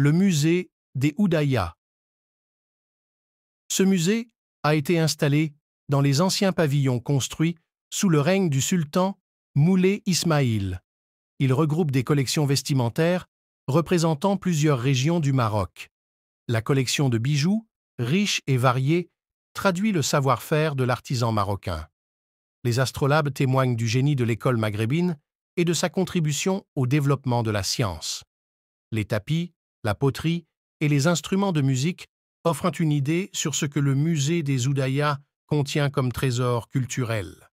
le musée des Oudayas. Ce musée a été installé dans les anciens pavillons construits sous le règne du sultan Moulay Ismaïl. Il regroupe des collections vestimentaires représentant plusieurs régions du Maroc. La collection de bijoux, riche et variée, traduit le savoir-faire de l'artisan marocain. Les astrolabes témoignent du génie de l'école maghrébine et de sa contribution au développement de la science. Les tapis, la poterie et les instruments de musique offrent une idée sur ce que le musée des Oudayas contient comme trésor culturel.